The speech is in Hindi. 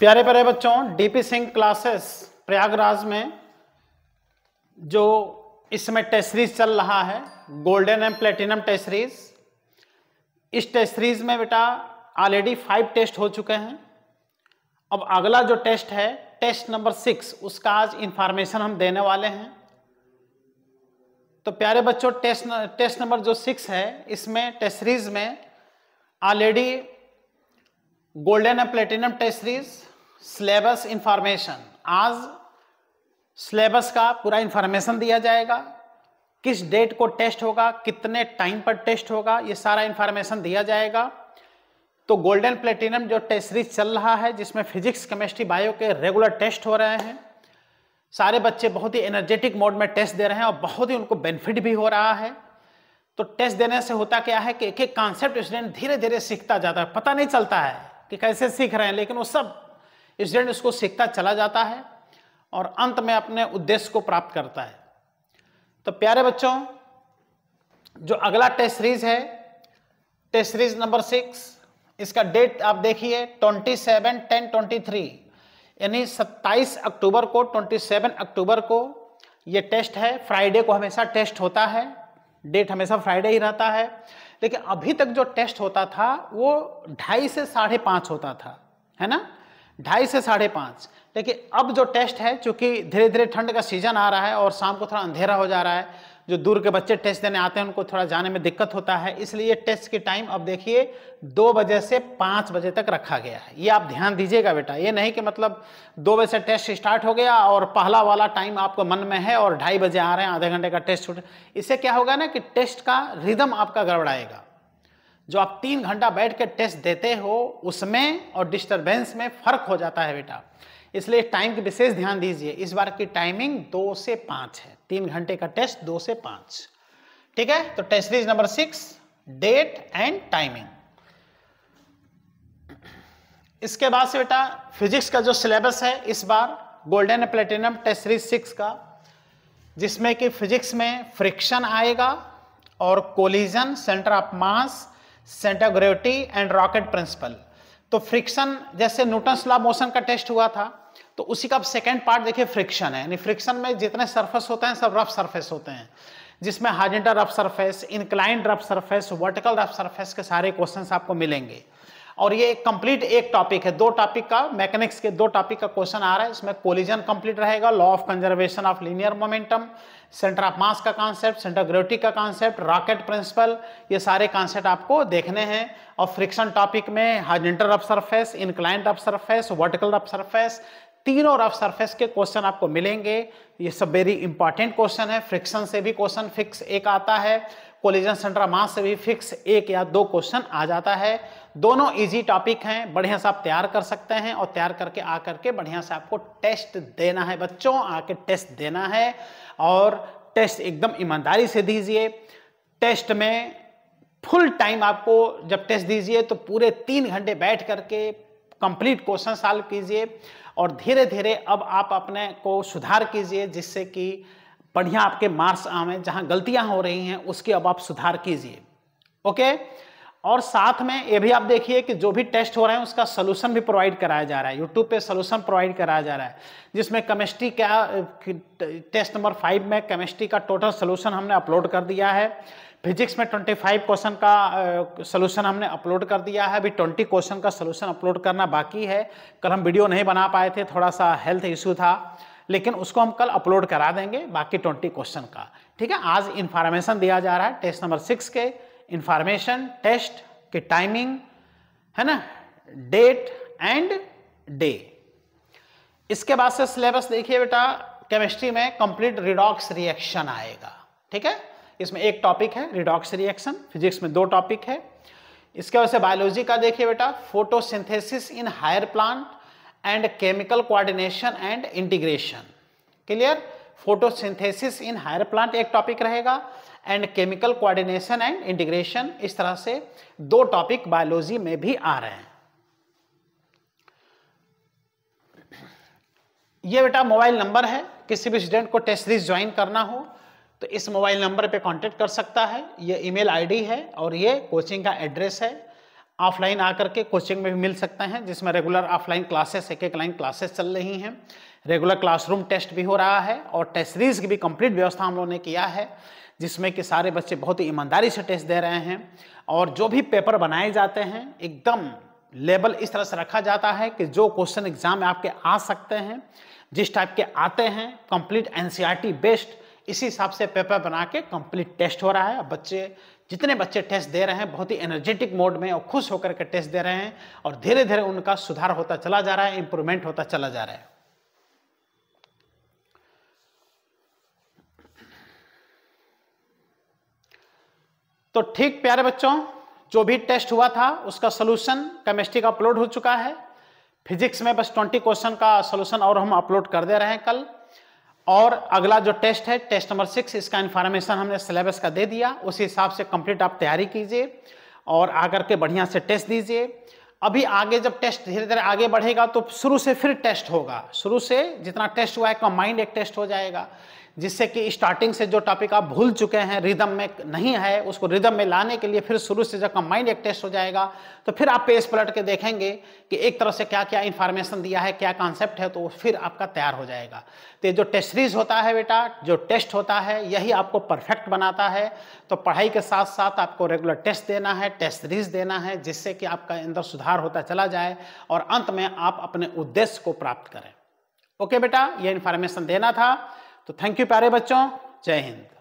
प्यारे प्यारे बच्चों डीपी सिंह क्लासेस प्रयागराज में जो इस समय टेस्ट सीरीज चल रहा है golden and platinum test series इस टेस्ट सीरीज में बेटा ऑलरेडी फाइव टेस्ट हो चुके हैं अब अगला जो टेस्ट है टेस्ट नंबर सिक्स उसका आज इंफॉर्मेशन हम देने वाले हैं तो प्यारे बच्चों टेस्ट न, टेस्ट नंबर जो सिक्स है इसमें टेस्ट सीरीज में already golden and platinum test series syllabus information आज सिलेबस का पूरा इंफॉर्मेशन दिया जाएगा किस डेट को टेस्ट होगा कितने टाइम पर टेस्ट होगा ये सारा इंफॉर्मेशन दिया जाएगा तो गोल्डन प्लेटिनम जो टेस्ट सीरीज चल रहा है जिसमें फिजिक्स केमिस्ट्री बायो के रेगुलर टेस्ट हो रहे हैं सारे बच्चे बहुत ही एनर्जेटिक मोड में टेस्ट दे रहे हैं और बहुत ही उनको बेनिफिट भी हो रहा है तो टेस्ट देने से होता क्या है कि एक एक कॉन्सेप्ट स्टूडेंट धीरे धीरे सीखता जाता है पता नहीं चलता है कि कैसे सीख रहे हैं लेकिन वो सब स्टूडेंट इसको सीखता चला जाता है और अंत में अपने उद्देश्य को प्राप्त करता है तो प्यारे बच्चों जो अगला टेस्ट सीरीज है टेस्ट सीरीज नंबर सिक्स इसका डेट आप देखिए twenty seven ten twenty three यानी सत्ताईस अक्टूबर को ट्वेंटी सेवन अक्टूबर को ये टेस्ट है फ्राइडे को हमेशा टेस्ट होता है डेट हमेशा फ्राइडे ही रहता है लेकिन अभी तक जो टेस्ट होता था वो ढाई से साढ़े पाँच होता था है ना ढाई से साढ़े पाँच लेकिन अब जो टेस्ट है चूँकि धीरे धीरे ठंड का सीज़न आ रहा है और शाम को थोड़ा अंधेरा हो जा रहा है जो दूर के बच्चे टेस्ट देने आते हैं उनको थोड़ा जाने में दिक्कत होता है इसलिए टेस्ट की टाइम अब देखिए दो बजे से पाँच बजे तक रखा गया है ये आप ध्यान दीजिएगा बेटा ये नहीं कि मतलब दो बजे से टेस्ट स्टार्ट हो गया और पहला वाला टाइम आपको मन में है और ढाई बजे आ रहे हैं आधे घंटे का टेस्ट छूट इससे क्या होगा ना कि टेस्ट का रिदम आपका गड़बड़ाएगा जो आप तीन घंटा बैठ के टेस्ट देते हो उसमें और डिस्टरबेंस में फर्क हो जाता है बेटा इसलिए टाइम की विशेष ध्यान दीजिए इस बार की टाइमिंग दो से पांच है तीन घंटे का टेस्ट दो से पांच ठीक है तो test series number six date and timing इसके बाद से बेटा फिजिक्स का जो सिलेबस है इस बार golden platinum test series six का जिसमें कि फिजिक्स में फ्रिक्शन आएगा और collision centre of mass centre of gravity and rocket principle तो फ्रिक्शन जैसे न्यूटन स्लॉ मोशन का टेस्ट हुआ था तो उसी का सेकेंड पार्ट देखिए फ्रिक्शन है यानी फ्रिक्शन में जितने सरफेस होते हैं सब रफ सरफेस होते हैं जिसमें horizontal rough surface inclined rough surface vertical rough surface के सारे क्वेश्चन आपको मिलेंगे और ये कंप्लीट एक टॉपिक है दो टॉपिक का मैकेनिक्स के दो टॉपिक का क्वेश्चन आ रहा है इसमें कोलिजन कंप्लीट रहेगा law of conservation of linear momentum centre of mass का कॉन्सेप्ट सेंटर ग्रेविटी का कॉन्सेप्ट रॉकेट प्रिंसिपल ये सारे कॉन्सेप्ट आपको देखने हैं और फ्रिक्शन टॉपिक में horizontal of surface inclined of surface vertical of surface तीनों रफ सरफेस के क्वेश्चन आपको मिलेंगे ये सब वेरी इंपॉर्टेंट क्वेश्चन है फ्रिक्शन से भी क्वेश्चन फिक्स एक आता है कोलिजन सेंटर मास से भी फिक्स एक या दो क्वेश्चन आ जाता है दोनों इजी टॉपिक हैं बढ़िया से आप तैयार कर सकते हैं और तैयार करके आ करके बढ़िया से आपको टेस्ट देना है बच्चों आके टेस्ट देना है और टेस्ट एकदम ईमानदारी से दीजिए टेस्ट में फुल टाइम आपको जब टेस्ट दीजिए तो पूरे तीन घंटे बैठ करके कंप्लीट क्वेश्चन सॉल्व कीजिए और धीरे धीरे अब आप अपने को सुधार कीजिए जिससे कि बढ़िया आपके मार्क्स आवे जहां गलतियां हो रही हैं उसके अब आप सुधार कीजिए ओके और साथ में ये भी आप देखिए कि जो भी टेस्ट हो रहे हैं उसका सोल्यूशन भी प्रोवाइड कराया जा रहा है यूट्यूब पे सोल्यूशन प्रोवाइड कराया जा रहा है जिसमें केमिस्ट्री का टेस्ट नंबर फाइव में केमिस्ट्री का टोटल सोल्यूशन हमने अपलोड कर दिया है फिजिक्स में ट्वेंटी फाइव क्वेश्चन का सोल्यूशन हमने अपलोड कर दिया है अभी ट्वेंटी क्वेश्चन का सोल्यूशन अपलोड करना बाकी है कल हम वीडियो नहीं बना पाए थे थोड़ा सा हेल्थ इशू था लेकिन उसको हम कल अपलोड करा देंगे बाकी ट्वेंटी क्वेश्चन का ठीक है आज इन्फॉर्मेशन दिया जा रहा है टेस्ट नंबर सिक्स के इन्फॉर्मेशन टेस्ट के टाइमिंग है ना डेट एंड डे इसके बाद से सिलेबस देखिए बेटा केमिस्ट्री में कंप्लीट रिडॉक्स रिएक्शन आएगा ठीक है इसमें एक टॉपिक है रिडॉक्स रिएक्शन फिजिक्स में दो टॉपिक है इसके वजह से बायोलॉजी का देखिए बेटा photosynthesis in higher plant and chemical coordination and integration clear photosynthesis in higher plant एक टॉपिक रहेगा and chemical coordination and integration इस तरह से दो टॉपिक बायोलॉजी में भी आ रहे हैं ये बेटा मोबाइल नंबर है किसी भी स्टूडेंट को टेस्ट सीरीज ज्वाइन करना हो तो इस मोबाइल नंबर पे कांटेक्ट कर सकता है ये ईमेल आईडी है और ये कोचिंग का एड्रेस है ऑफलाइन आकर के कोचिंग में भी मिल सकते हैं जिसमें रेगुलर ऑफलाइन क्लासेस एक एक लाइन क्लासेस चल रही हैं रेगुलर क्लासरूम टेस्ट भी हो रहा है और टेस्ट सीरीज की भी कंप्लीट व्यवस्था हम लोगों ने किया है जिसमें कि सारे बच्चे बहुत ही ईमानदारी से टेस्ट दे रहे हैं और जो भी पेपर बनाए जाते हैं एकदम लेवल इस तरह से रखा जाता है कि जो क्वेश्चन एग्जाम में आपके आ सकते हैं जिस टाइप के आते हैं कंप्लीट एनसीईआरटी बेस्ड इसी हिसाब से पेपर बना के कंप्लीट टेस्ट हो रहा है बच्चे जितने बच्चे टेस्ट दे रहे हैं बहुत ही एनर्जेटिक मोड में और खुश होकर के टेस्ट दे रहे हैं और धीरे धीरे उनका सुधार होता चला जा रहा है इंप्रूवमेंट होता चला जा रहा है तो ठीक प्यारे बच्चों जो भी टेस्ट हुआ था उसका सोल्यूशन केमिस्ट्री का अपलोड हो चुका है फिजिक्स में बस 20 क्वेश्चन का सोल्यूशन और हम अपलोड कर दे रहे हैं कल और अगला जो टेस्ट है टेस्ट नंबर सिक्स इसका इन्फॉर्मेशन हमने सिलेबस का दे दिया उसी हिसाब से कंप्लीट आप तैयारी कीजिए और आकर के बढ़िया से टेस्ट दीजिए अभी आगे जब टेस्ट धीरे धीरे आगे बढ़ेगा तो शुरू से फिर टेस्ट होगा शुरू से जितना टेस्ट हुआ है माइंड एक टेस्ट तो हो जाएगा जिससे कि स्टार्टिंग से जो टॉपिक आप भूल चुके हैं रिदम में नहीं है उसको रिदम में लाने के लिए फिर शुरू से जब माइंड एक टेस्ट हो जाएगा तो फिर आप पेज पलट के देखेंगे कि एक तरह से क्या क्या इन्फॉर्मेशन दिया है क्या कॉन्सेप्ट है तो फिर आपका तैयार हो जाएगा तो जो टेस्ट सीरीज होता है बेटा जो टेस्ट होता है यही आपको परफेक्ट बनाता है तो पढ़ाई के साथ साथ आपको रेगुलर टेस्ट देना है टेस्ट सीरीज देना है जिससे कि आपका अंदर सुधार होता चला जाए और अंत में आप अपने उद्देश्य को प्राप्त करें ओके बेटा ये इन्फॉर्मेशन देना था तो थैंक यू प्यारे बच्चों जय हिंद